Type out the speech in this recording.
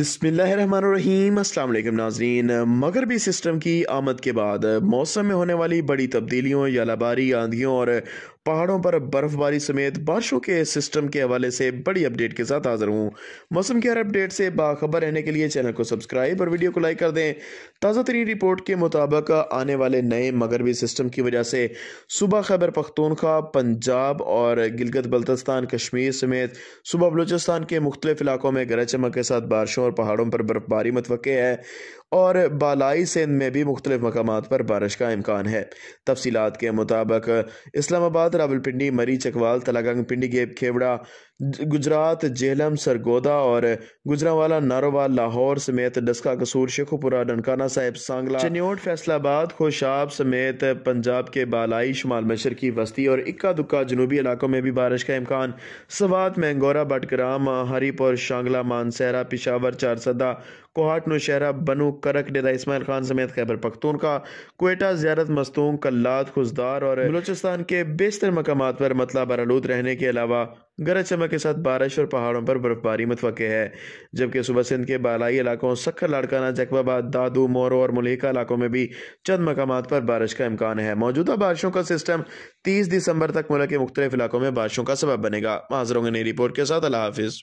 अस्सलाम वालेकुम नाजरीन मगरबी सिस्टम की आमद के बाद मौसम में होने वाली बड़ी तब्दीलियों यालाबारी आंधियों और पहाड़ों पर बर्फबारी समेत बारिशों के सिस्टम के हवाले से बड़ी अपडेट के साथ हाजिर हूँ मौसम के हर अपडेट से बाखबर रहने के लिए चैनल को सब्सक्राइब और वीडियो को लाइक कर दें ताज़ा तरीन रिपोर्ट के मुताबिक आने वाले नए मगरबी सिस्टम की वजह से सुबह खैबर पख्तूनख्वा पंजाब और गिलगत बल्तस्तान कश्मीर समेत सुबह बलूचिस्तान के मुख्तलिफ इलाकों में गरज चमक के साथ बारिशों और पहाड़ों पर बर्फबारी मतवक़ है और बालाई सिंध में भी मुख्तलिफ मकाम पर बारिश का इम्कान है तफसीत के मुताबिक इस्लामाबाद रावलपिंडी मरी चकवाल तलागंग पिंडी गेब खेवड़ा गुजरात जेलम सरगोदा और गुजरावाला नारोवाल लाहौर समेत डस्का कसूर शेखोपुरा ननकाना साहिब सांगला चन्योट फैसलाबाद खोशाब समेत पंजाब के बालाई शुमाल मशर की वस्ती और इक्का दुक्का जनूबी इलाकों में भी बारिश का इम्कान सवात मैंगोरा बटग्राम हरीपुर शांगला मानसहरा पिशावर चारसदा कोहाट नौशहरा बनू करक डेरा इसमाइल खान समेत खैबर पख्तून का कोयटा ज्यारत मस्तूंग कल्लाद खुजदार और बलोचिस्तान के बेशतर मकाम पर मतला बरलूद रहने के अलावा गरज चमक के साथ बारिश और पहाड़ों पर बर्फबारी मतवक़ है जबकि सुबह सिंध के बालाई इलाकों सखर लाड़काना जकवाबाद दादू मोरो और मलिका इलाकों में भी चंद मकाम पर बारिश का इम्कान है मौजूदा बारिशों का सिस्टम तीस दिसंबर तक मुल्क के मुख्तलिफ इलाकों में बारिशों का सबब बनेगा माजरों ने रिपोर्ट के साथ अला हाफिज़